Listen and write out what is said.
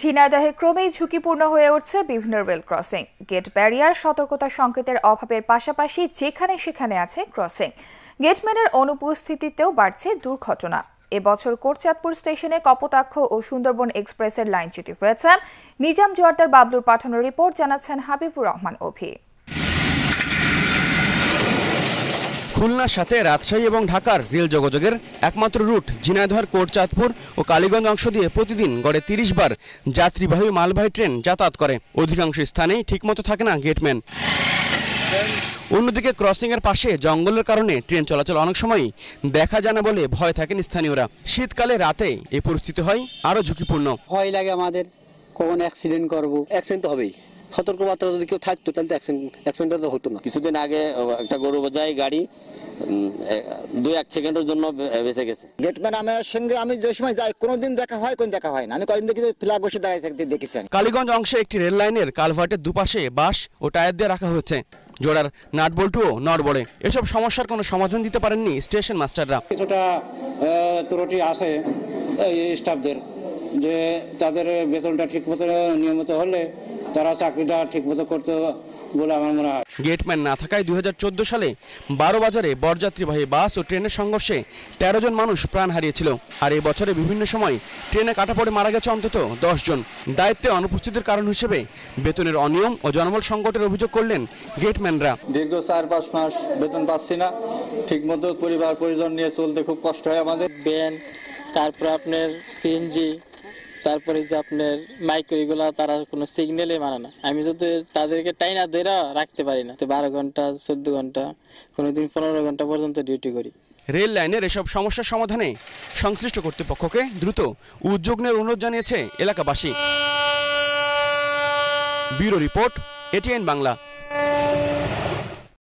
ঝিনাইদহে ক্রমেই ঝুঁকিপূর্ণ হয়ে উঠছে বিভিন্ন রেল ক্রসিং গেট ব্যারিয়ার সতর্কতা সংকেতের অভাবের পাশাপাশি যেখানে সেখানে আছে ক্রসিং গেটম্যানের অনুপস্থিতিতেও বাড়ছে দুর্ঘটনা এবছর কোটচাঁদপুর স্টেশনে কপোতাক্ষ ও সুন্দরবন এক্সপ্রেসের লাইনচ্যুতি হয়েছে নিজাম জোয়ারদার বাবলুর পাঠানোর রিপোর্ট জানাচ্ছেন হাবিবুর রহমান অভি খুলনার সাথে রাজশাহী এবং ঢাকার রেল যোগাযোগের একমাত্র রুট ঝিনাইধর কোটচাঁদপুর ও কালীগঞ্জ অংশ দিয়ে প্রতিদিন গড়ে তিরিশ বার যাত্রীবাহী মালবাহী ট্রেন যাতায়াত করে অধিকাংশ স্থানেই ঠিকমতো থাকে না গেটম্যান অন্যদিকে ক্রসিংয়ের পাশে জঙ্গলের কারণে ট্রেন চলাচল অনেক সময়ই দেখা যায় না বলে ভয় থাকেন স্থানীয়রা শীতকালে রাতে এ পরিস্থিতি হয় আরও ঝুঁকিপূর্ণ ভয় লাগে আমাদের কখন অ্যাক্সিডেন্ট করবো অ্যাক্সিডেন্ট তো হবেই সতর্কবার্তা যদি কেউ থাকতো তাহলে তো অ্যাক্সিডেন্টটা তো হতো না কিছুদিন আগে একটা গরু বোঝাই গাড়ি দুই এক সেকেন্ডের জন্য বেঁচে গেছে গেটম্যান আমার সঙ্গে আমি যে সময় যাই কোনোদিন দেখা হয় কোন দেখা হয় না আমি কয়েকদিন দেখি ফ্ল্যাগ বসে দাঁড়িয়ে থাকতে দেখেছি কালীগঞ্জ অংশে একটি রেল লাইনের কালভার্টের দুপাশে বাস ও টায়ার দিয়ে রাখা হয়েছে জোড়ার নাট নড়বড়ে এসব সমস্যার কোনো সমাধান দিতে পারেননি স্টেশন মাস্টাররা কিছুটা ত্রুটি আছে স্টাফদের যে তাদের বেতনটা ঠিক মতো নিয়মিত হলে তারা চাকরিটা ঠিকমতো করতে বলে আমার মনে হয় গেটম্যান না থাকায় দুই সালে বারো বাজারে বরযাত্রীবাহী বাস ও ট্রেনের সংঘর্ষে ১৩ জন মানুষ প্রাণ হারিয়েছিল আর এই বছরে বিভিন্ন সময় ট্রেনে কাটা পড়ে মারা গেছে অন্তত দশ জন দায়িত্বে অনুপস্থিতির কারণ হিসেবে বেতনের অনিয়ম ও জনবল সংকটের অভিযোগ করলেন গেটম্যানরা দীর্ঘ চার পাঁচ মাস বেতন পাচ্ছি না ঠিকমতো পরিবার পরিজন নিয়ে চলতে খুব কষ্ট হয় আমাদের ব্যান তারপর আপনার সিএনজি তারপরে যে আপনার মাইক্রো তারা কোনো সিগন্যালে মানে না আমি যদি তাদেরকে টাইনা দেরা রাখতে পারি না বারো ঘন্টা চোদ্দ ঘন্টা কোনোদিন পনেরো ঘন্টা পর্যন্ত ডিউটি করি রেল লাইনের এসব সমস্যা সমাধানে সংশ্লিষ্ট কর্তৃপক্ষকে দ্রুত উদ্যোগ নেওয়ার অনুরোধ জানিয়েছে এলাকাবাসী ব্যুরো রিপোর্ট এটিএন বাংলা